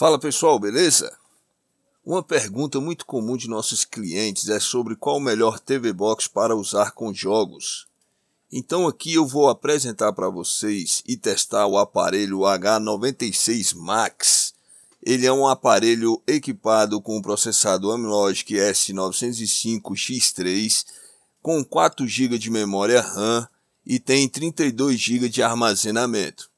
Fala pessoal, beleza? Uma pergunta muito comum de nossos clientes é sobre qual o melhor TV Box para usar com jogos. Então aqui eu vou apresentar para vocês e testar o aparelho H96 Max. Ele é um aparelho equipado com o processador Amlogic S905X3 com 4 GB de memória RAM e tem 32 GB de armazenamento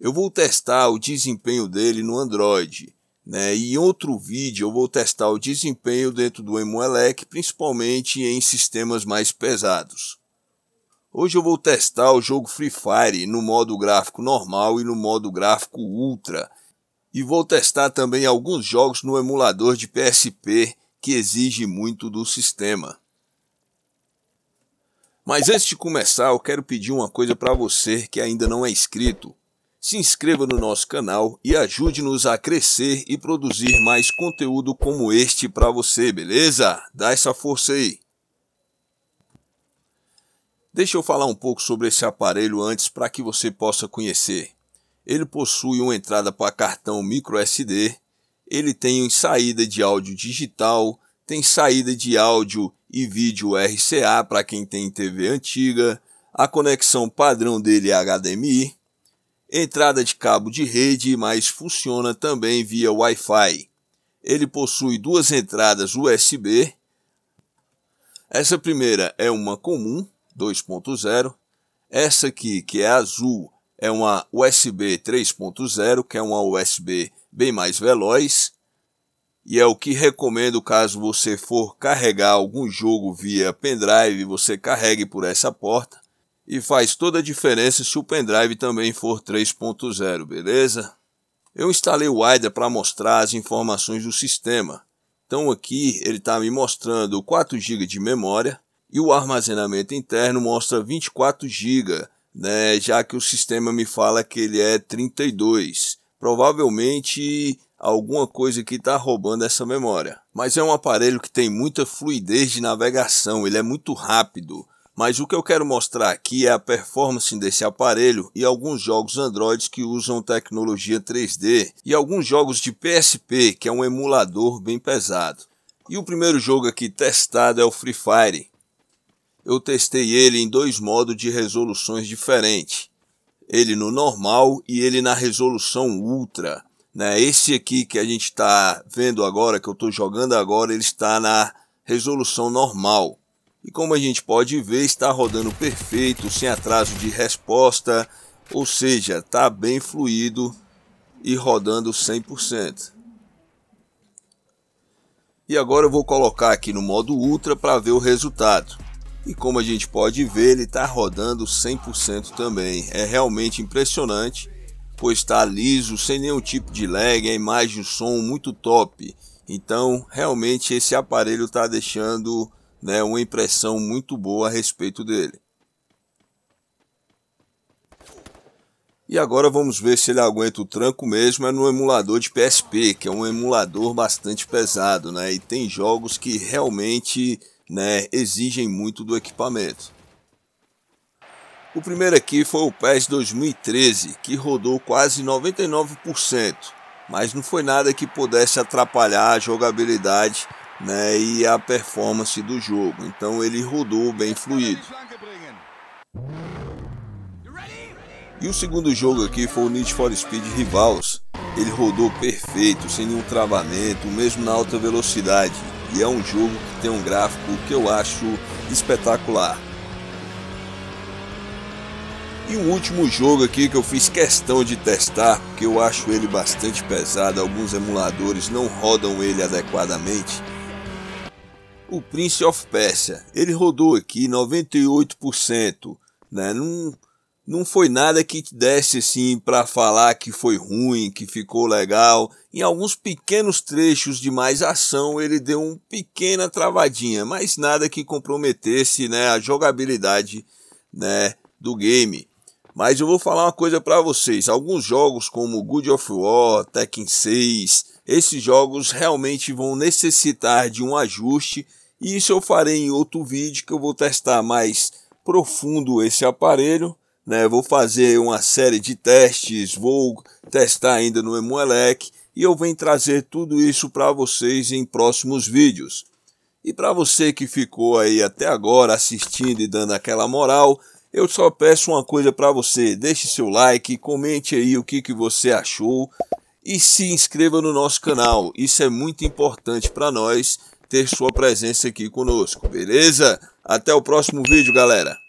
eu vou testar o desempenho dele no Android. Né? E em outro vídeo eu vou testar o desempenho dentro do Emuelec, principalmente em sistemas mais pesados. Hoje eu vou testar o jogo Free Fire no modo gráfico normal e no modo gráfico ultra. E vou testar também alguns jogos no emulador de PSP que exige muito do sistema. Mas antes de começar, eu quero pedir uma coisa para você que ainda não é inscrito se inscreva no nosso canal e ajude-nos a crescer e produzir mais conteúdo como este para você, beleza? Dá essa força aí. Deixa eu falar um pouco sobre esse aparelho antes para que você possa conhecer. Ele possui uma entrada para cartão microSD, ele tem saída de áudio digital, tem saída de áudio e vídeo RCA para quem tem TV antiga, a conexão padrão dele é HDMI, entrada de cabo de rede, mas funciona também via Wi-Fi. Ele possui duas entradas USB. Essa primeira é uma comum 2.0. Essa aqui, que é azul, é uma USB 3.0, que é uma USB bem mais veloz. E é o que recomendo caso você for carregar algum jogo via pendrive, você carregue por essa porta. E faz toda a diferença se o pendrive também for 3.0, beleza? Eu instalei o IDA para mostrar as informações do sistema. Então aqui ele está me mostrando 4 GB de memória e o armazenamento interno mostra 24 GB, né, já que o sistema me fala que ele é 32. Provavelmente alguma coisa que está roubando essa memória. Mas é um aparelho que tem muita fluidez de navegação, ele é muito rápido. Mas o que eu quero mostrar aqui é a performance desse aparelho e alguns jogos Android que usam tecnologia 3D e alguns jogos de PSP, que é um emulador bem pesado. E o primeiro jogo aqui testado é o Free Fire. Eu testei ele em dois modos de resoluções diferentes. Ele no normal e ele na resolução ultra. Né? Esse aqui que a gente está vendo agora, que eu estou jogando agora, ele está na resolução normal. E como a gente pode ver, está rodando perfeito, sem atraso de resposta, ou seja, está bem fluido e rodando 100%. E agora eu vou colocar aqui no modo Ultra para ver o resultado. E como a gente pode ver, ele está rodando 100% também. É realmente impressionante, pois está liso, sem nenhum tipo de lag, a imagem e o som muito top. Então, realmente esse aparelho está deixando né, uma impressão muito boa a respeito dele. E agora vamos ver se ele aguenta o tranco mesmo é no emulador de PSP, que é um emulador bastante pesado, né? E tem jogos que realmente, né, exigem muito do equipamento. O primeiro aqui foi o PES 2013, que rodou quase 99%, mas não foi nada que pudesse atrapalhar a jogabilidade né, e a performance do jogo. Então ele rodou bem fluido. E o segundo jogo aqui foi o Need for Speed Rivals. Ele rodou perfeito, sem nenhum travamento, mesmo na alta velocidade. E é um jogo que tem um gráfico que eu acho espetacular. E o último jogo aqui que eu fiz questão de testar, porque eu acho ele bastante pesado, alguns emuladores não rodam ele adequadamente, o Prince of Persia. Ele rodou aqui 98%, né? Não, não foi nada que desse assim para falar que foi ruim, que ficou legal. Em alguns pequenos trechos de mais ação, ele deu uma pequena travadinha, mas nada que comprometesse, né, a jogabilidade, né, do game. Mas eu vou falar uma coisa para vocês: alguns jogos como Good of War, Tekken 6, esses jogos realmente vão necessitar de um ajuste. E isso eu farei em outro vídeo que eu vou testar mais profundo esse aparelho. Né? Vou fazer uma série de testes, vou testar ainda no Emuelec e eu venho trazer tudo isso para vocês em próximos vídeos. E para você que ficou aí até agora assistindo e dando aquela moral, eu só peço uma coisa para você: deixe seu like, comente aí o que, que você achou e se inscreva no nosso canal. Isso é muito importante para nós ter sua presença aqui conosco, beleza? Até o próximo vídeo, galera!